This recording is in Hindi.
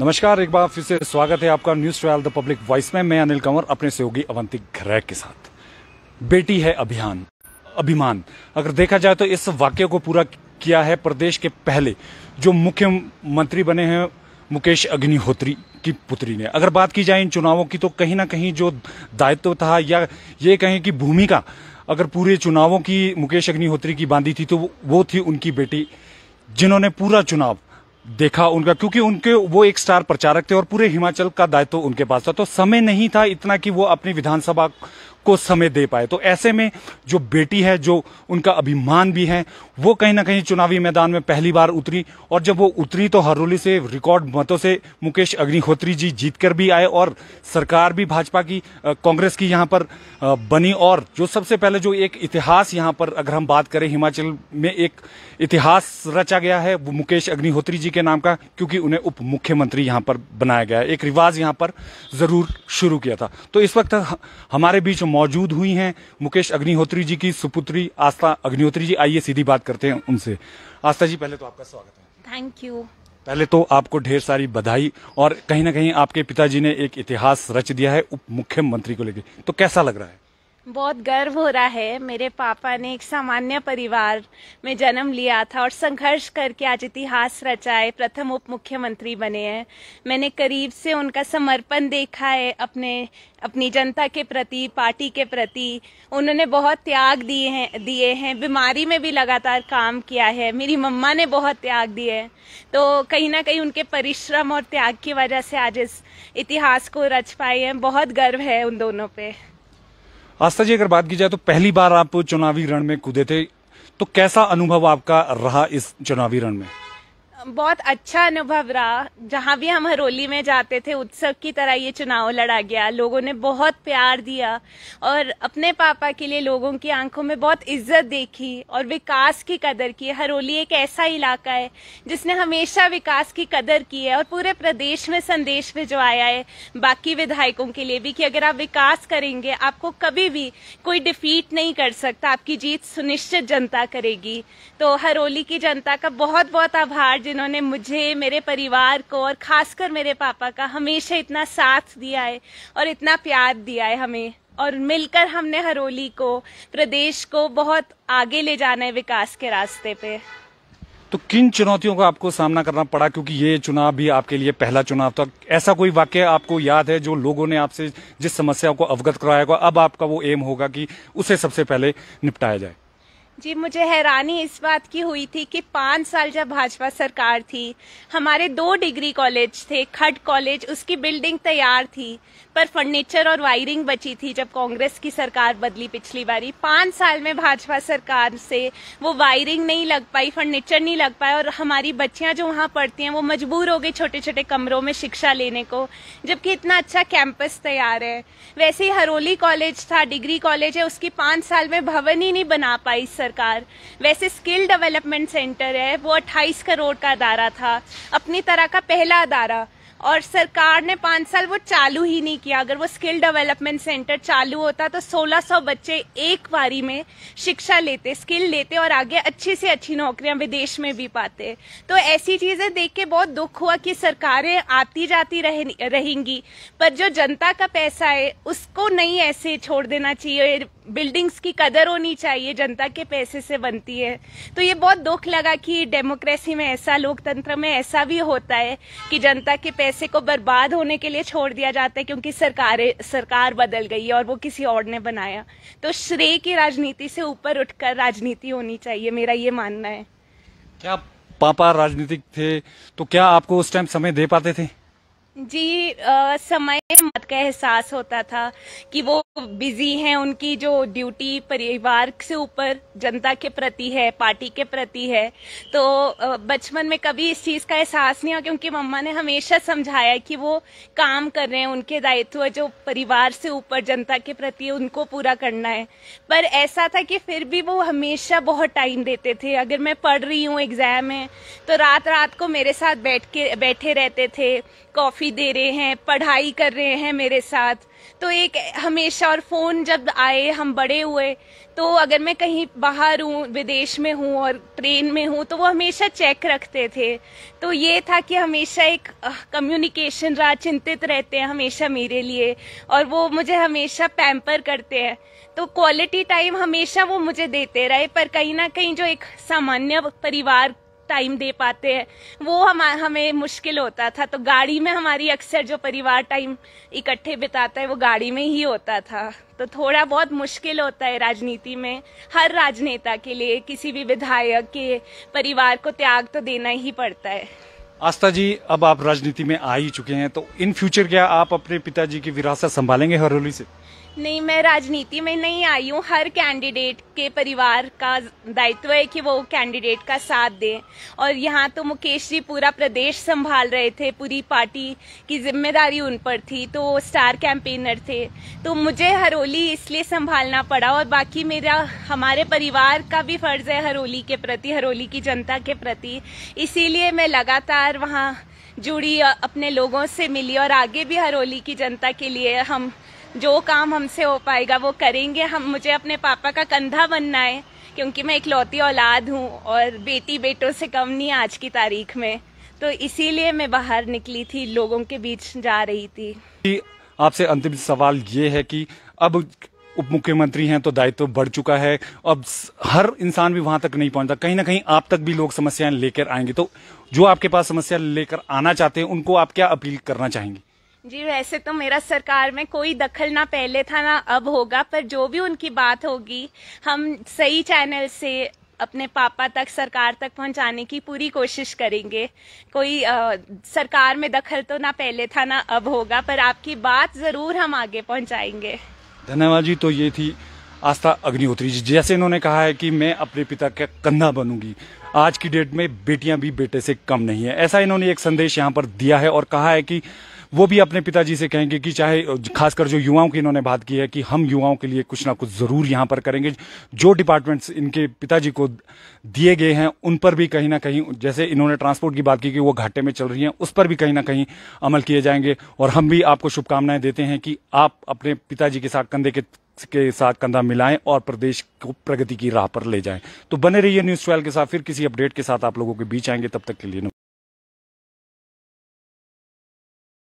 नमस्कार एक बार फिर से स्वागत है आपका news twelve the public voice में मैं अनिल कंवर अपने सहयोगी अवंती घरैक के साथ बेटी है अभियान अभिमान अगर देखा जाए तो इस वाक्य को पूरा किया है प्रदेश के पहले जो मुख्यमंत्री बने हैं मुकेश अग्निहोत्री की पुत्री ने अगर बात की जाए इन चुनावों की तो कहीं ना कहीं जो दायित्व था या ये कहें कि भूमिका अगर पूरे चुनावों की मुकेश अग्निहोत्री की बांधी थी तो वो थी उनकी बेटी जिन्होंने पूरा चुनाव देखा उनका क्योंकि उनके वो एक स्टार प्रचारक थे और पूरे हिमाचल का दायित्व उनके पास था तो समय नहीं था इतना कि वो अपनी विधानसभा को समय दे पाए तो ऐसे में जो बेटी है जो उनका अभिमान भी है वो कहीं ना कहीं चुनावी मैदान में पहली बार उतरी और जब वो उतरी तो हरोली से रिकॉर्ड मतों से मुकेश अग्निहोत्री जी जीतकर भी आए और सरकार भी भाजपा की कांग्रेस की यहाँ पर बनी और जो सबसे पहले जो एक इतिहास यहाँ पर अगर हम बात करें हिमाचल में एक इतिहास रचा गया है वो मुकेश अग्निहोत्री जी के नाम का क्योंकि उन्हें उप मुख्यमंत्री यहाँ पर बनाया गया एक रिवाज यहाँ पर जरूर शुरू किया था तो इस वक्त हमारे बीच मौजूद हुई हैं मुकेश अग्निहोत्री जी की सुपुत्री आस्था अग्निहोत्री जी आइए सीधी बात करते हैं उनसे आस्था जी पहले तो आपका स्वागत है थैंक यू पहले तो आपको ढेर सारी बधाई और कहीं ना कहीं आपके पिताजी ने एक इतिहास रच दिया है उप मुख्यमंत्री को लेकर तो कैसा लग रहा है बहुत गर्व हो रहा है मेरे पापा ने एक सामान्य परिवार में जन्म लिया था और संघर्ष करके आज इतिहास रचाए प्रथम उप मुख्यमंत्री बने हैं मैंने करीब से उनका समर्पण देखा है अपने अपनी जनता के प्रति पार्टी के प्रति उन्होंने बहुत त्याग दिए हैं दिए हैं बीमारी में भी लगातार काम किया है मेरी मम्मा ने बहुत त्याग दिए हैं तो कहीं ना कहीं उनके परिश्रम और त्याग की वजह से आज इस इतिहास को रच पाए हैं बहुत गर्व है उन दोनों पे आस्था जी अगर बात की जाए तो पहली बार आप चुनावी रण में कूदे थे तो कैसा अनुभव आपका रहा इस चुनावी रण में बहुत अच्छा अनुभव रहा जहाँ भी हम हरोली में जाते थे उत्सव की तरह ये चुनाव लड़ा गया लोगों ने बहुत प्यार दिया और अपने पापा के लिए लोगों की आंखों में बहुत इज्जत देखी और विकास की कदर की हरोली एक ऐसा इलाका है जिसने हमेशा विकास की कदर की है और पूरे प्रदेश में संदेश भिजवाया है बाकी विधायकों के लिए भी कि अगर आप विकास करेंगे आपको कभी भी कोई डिफीट नहीं कर सकता आपकी जीत सुनिश्चित जनता करेगी तो हरोली की जनता का बहुत बहुत आभार जिन जिन्होंने मुझे मेरे परिवार को और खासकर मेरे पापा का हमेशा इतना साथ दिया है और इतना प्यार दिया है हमें और मिलकर हमने हरोली को प्रदेश को बहुत आगे ले जाना है विकास के रास्ते पे तो किन चुनौतियों का आपको सामना करना पड़ा क्योंकि ये चुनाव भी आपके लिए पहला चुनाव था ऐसा कोई वाक्य आपको याद है जो लोगों ने आपसे जिस समस्या को अवगत कराया होगा अब आपका वो एम होगा कि उसे सबसे पहले निपटाया जाए जी मुझे हैरानी इस बात की हुई थी कि पाँच साल जब भाजपा सरकार थी हमारे दो डिग्री कॉलेज थे खड कॉलेज उसकी बिल्डिंग तैयार थी पर फर्नीचर और वायरिंग बची थी जब कांग्रेस की सरकार बदली पिछली बारी पाँच साल में भाजपा सरकार से वो वायरिंग नहीं लग पाई फर्नीचर नहीं लग पाया और हमारी बच्चियाँ जो वहाँ पढ़ती हैं वो मजबूर हो गई छोटे छोटे कमरों में शिक्षा लेने को जबकि इतना अच्छा कैंपस तैयार है वैसे ही हरोली कॉलेज था डिग्री कॉलेज है उसकी पाँच साल में भवन ही नहीं बना पाई सर सरकार वैसे स्किल डेवलपमेंट सेंटर है वो 28 करोड़ का अदारा था अपनी तरह का पहला अदारा और सरकार ने पांच साल वो चालू ही नहीं किया अगर वो स्किल डेवलपमेंट सेंटर चालू होता तो 1600 बच्चे एक बारी में शिक्षा लेते स्किल लेते और आगे अच्छी से अच्छी नौकरियां विदेश में भी पाते तो ऐसी चीजें देख के बहुत दुख हुआ कि सरकारें आती जाती रह, रहेंगी पर जो जनता का पैसा है उसको नहीं ऐसे छोड़ देना चाहिए बिल्डिंग्स की कदर होनी चाहिए जनता के पैसे से बनती है तो ये बहुत दुख लगा कि डेमोक्रेसी में ऐसा लोकतंत्र में ऐसा भी होता है कि जनता के पैसे को बर्बाद होने के लिए छोड़ दिया जाता है क्योंकि सरकार सरकार बदल गई है और वो किसी और ने बनाया तो श्रेय की राजनीति से ऊपर उठकर राजनीति होनी चाहिए मेरा ये मानना है क्या पापा राजनीतिक थे तो क्या आपको उस टाइम समय दे पाते थे जी आ, समय मत का एहसास होता था कि वो बिजी हैं उनकी जो ड्यूटी परिवार से ऊपर जनता के प्रति है पार्टी के प्रति है तो बचपन में कभी इस चीज का एहसास नहीं हो क्योंकि मम्मा ने हमेशा समझाया कि वो काम कर रहे हैं उनके दायित्व जो परिवार से ऊपर जनता के प्रति उनको पूरा करना है पर ऐसा था कि फिर भी वो हमेशा बहुत टाइम देते थे अगर मैं पढ़ रही हूँ एग्जाम है तो रात रात को मेरे साथ बैठ के बैठे रहते थे कॉफ़ी दे रहे हैं पढ़ाई कर रहे हैं मेरे साथ तो एक हमेशा और फ़ोन जब आए हम बड़े हुए तो अगर मैं कहीं बाहर हूँ विदेश में हूँ और ट्रेन में हूँ तो वो हमेशा चेक रखते थे तो ये था कि हमेशा एक कम्युनिकेशन रहा चिंतित रहते हैं हमेशा मेरे लिए और वो मुझे हमेशा पैम्पर करते हैं तो क्वालिटी टाइम हमेशा वो मुझे देते रहे पर कहीं ना कहीं जो एक सामान्य परिवार टाइम दे पाते हैं वो हम हमें मुश्किल होता था तो गाड़ी में हमारी अक्सर जो परिवार टाइम इकट्ठे बिताता है वो गाड़ी में ही होता था तो थोड़ा बहुत मुश्किल होता है राजनीति में हर राजनेता के लिए किसी भी विधायक के परिवार को त्याग तो देना ही पड़ता है आस्था जी अब आप राजनीति में आ ही चुके हैं तो इन फ्यूचर क्या आप अपने पिताजी की विरासत संभालेंगे हरोली से नहीं मैं राजनीति में नहीं आई हूँ हर कैंडिडेट के परिवार का दायित्व है कि वो कैंडिडेट का साथ दे और यहाँ तो मुकेश जी पूरा प्रदेश संभाल रहे थे पूरी पार्टी की जिम्मेदारी उन पर थी तो वो स्टार कैंपेनर थे तो मुझे हरोली इसलिए संभालना पड़ा और बाकी मेरा हमारे परिवार का भी फर्ज है हरोली के प्रति हरोली की जनता के प्रति इसीलिए मैं लगातार वहाँ जुड़ी अपने लोगों से मिली और आगे भी हरोली की जनता के लिए हम जो काम हमसे हो पाएगा वो करेंगे हम मुझे अपने पापा का कंधा बनना है क्योंकि मैं इकलौती औलाद हूँ और बेटी बेटों से कम नहीं आज की तारीख में तो इसीलिए मैं बाहर निकली थी लोगों के बीच जा रही थी आपसे अंतिम सवाल ये है कि अब उप मुख्यमंत्री हैं तो दायित्व तो बढ़ चुका है अब हर इंसान भी वहां तक नहीं पहुंचता कहीं ना कहीं आप तक भी लोग समस्याएं लेकर आएंगे तो जो आपके पास समस्या लेकर आना चाहते हैं उनको आप क्या अपील करना चाहेंगे जी वैसे तो मेरा सरकार में कोई दखल ना पहले था ना अब होगा पर जो भी उनकी बात होगी हम सही चैनल से अपने पापा तक सरकार तक पहुंचाने की पूरी कोशिश करेंगे कोई आ, सरकार में दखल तो ना पहले था ना अब होगा पर आपकी बात जरूर हम आगे पहुंचाएंगे धन्यवाद जी तो ये थी आस्था अग्निहोत्री जी जैसे इन्होंने कहा है कि मैं अपने पिता का कंधा बनूंगी आज की डेट में बेटियां भी बेटे से कम नहीं है ऐसा इन्होंने एक संदेश यहाँ पर दिया है और कहा है की वो भी अपने पिताजी से कहेंगे कि चाहे खासकर जो युवाओं की इन्होंने बात की है कि हम युवाओं के लिए कुछ ना कुछ ज़रूर यहाँ पर करेंगे जो डिपार्टमेंट्स इनके पिताजी को दिए गए हैं उन पर भी कहीं ना कहीं जैसे इन्होंने ट्रांसपोर्ट की बात की कि वो घाटे में चल रही हैं उस पर भी कहीं ना कहीं अमल किए जाएंगे और हम भी आपको शुभकामनाएं देते हैं कि आप अपने पिताजी के साथ कंधे के के साथ कंधा मिलाएं और प्रदेश को प्रगति की राह पर ले जाएं तो बने रहिए न्यूज ट्वेल्व के साथ फिर किसी अपडेट के साथ आप लोगों के बीच आएंगे तब तक के लिए